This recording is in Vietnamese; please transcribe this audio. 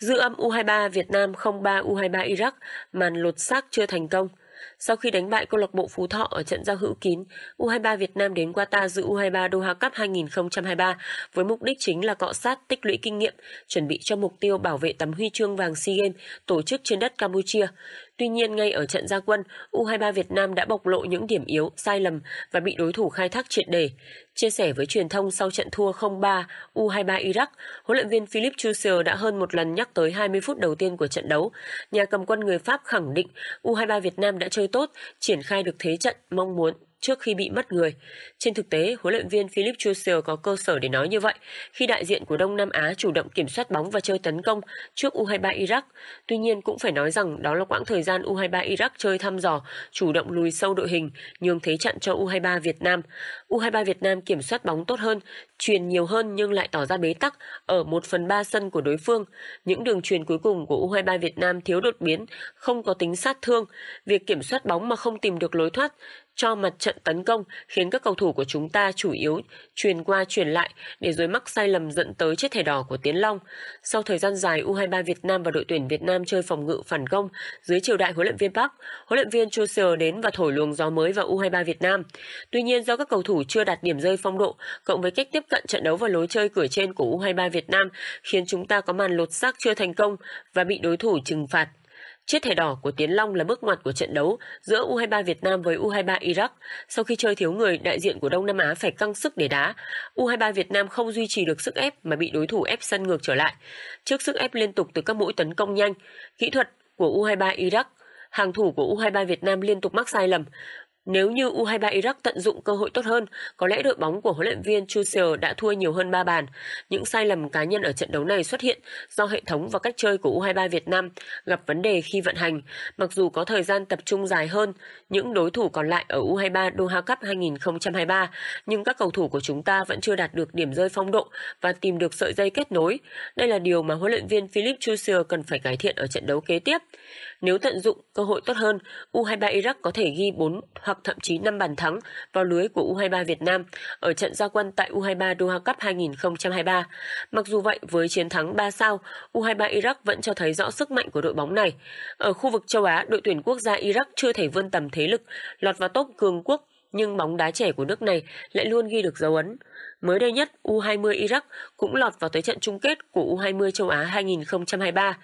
dự âm U23 Việt Nam 0-3 U23 Iraq, màn lột xác chưa thành công. Sau khi đánh bại câu lạc bộ Phú Thọ ở trận giao hữu kín, U23 Việt Nam đến Qatar dự U23 Doha Cup 2023 với mục đích chính là cọ sát tích lũy kinh nghiệm, chuẩn bị cho mục tiêu bảo vệ tấm huy chương vàng SEA Games tổ chức trên đất Campuchia. Tuy nhiên, ngay ở trận gia quân, U23 Việt Nam đã bộc lộ những điểm yếu, sai lầm và bị đối thủ khai thác triệt đề. Chia sẻ với truyền thông sau trận thua 0-3 U23 Iraq, huấn luyện viên Philip Chusier đã hơn một lần nhắc tới 20 phút đầu tiên của trận đấu. Nhà cầm quân người Pháp khẳng định U23 Việt Nam đã chơi tốt, triển khai được thế trận mong muốn trước khi bị mất người. Trên thực tế, huấn luyện viên Philip Chusel có cơ sở để nói như vậy khi đại diện của Đông Nam Á chủ động kiểm soát bóng và chơi tấn công trước U23 Iraq. Tuy nhiên cũng phải nói rằng đó là quãng thời gian U23 Iraq chơi thăm dò, chủ động lùi sâu đội hình, nhường thế trận cho U23 Việt Nam. U23 Việt Nam kiểm soát bóng tốt hơn, truyền nhiều hơn nhưng lại tỏ ra bế tắc ở 1 phần 3 sân của đối phương. Những đường truyền cuối cùng của U23 Việt Nam thiếu đột biến, không có tính sát thương. Việc kiểm soát bóng mà không tìm được lối thoát cho mặt trận tấn công khiến các cầu thủ của chúng ta chủ yếu truyền qua truyền lại để rồi mắc sai lầm dẫn tới chiếc thẻ đỏ của Tiến Long. Sau thời gian dài U23 Việt Nam và đội tuyển Việt Nam chơi phòng ngự phản công dưới triều đại huấn luyện viên Park, huấn luyện viên Chausseur đến và thổi luồng gió mới vào U23 Việt Nam. Tuy nhiên do các cầu thủ chưa đạt điểm rơi phong độ cộng với cách tiếp cận trận đấu và lối chơi cửa trên của U23 Việt Nam khiến chúng ta có màn lột xác chưa thành công và bị đối thủ trừng phạt Chiếc thẻ đỏ của Tiến Long là bước ngoặt của trận đấu giữa U23 Việt Nam với U23 Iraq. Sau khi chơi thiếu người, đại diện của Đông Nam Á phải căng sức để đá. U23 Việt Nam không duy trì được sức ép mà bị đối thủ ép sân ngược trở lại. Trước sức ép liên tục từ các mũi tấn công nhanh, kỹ thuật của U23 Iraq hàng thủ của U23 Việt Nam liên tục mắc sai lầm. Nếu như U23 Iraq tận dụng cơ hội tốt hơn, có lẽ đội bóng của huấn luyện viên Chusel đã thua nhiều hơn 3 bàn. Những sai lầm cá nhân ở trận đấu này xuất hiện do hệ thống và cách chơi của U23 Việt Nam gặp vấn đề khi vận hành. Mặc dù có thời gian tập trung dài hơn những đối thủ còn lại ở U23 Doha Cup 2023, nhưng các cầu thủ của chúng ta vẫn chưa đạt được điểm rơi phong độ và tìm được sợi dây kết nối. Đây là điều mà huấn luyện viên Philip Chusel cần phải cải thiện ở trận đấu kế tiếp. Nếu tận dụng cơ hội tốt hơn, U23 Iraq có thể ghi 4 hoặc thậm chí 5 bàn thắng vào lưới của U23 Việt Nam ở trận gia quân tại U23 Doha Cup 2023. Mặc dù vậy, với chiến thắng 3 sao, U23 Iraq vẫn cho thấy rõ sức mạnh của đội bóng này. Ở khu vực châu Á, đội tuyển quốc gia Iraq chưa thể vươn tầm thế lực, lọt vào top cường quốc nhưng bóng đá trẻ của nước này lại luôn ghi được dấu ấn. Mới đây nhất, U20 Iraq cũng lọt vào tới trận chung kết của U20 châu Á 2023.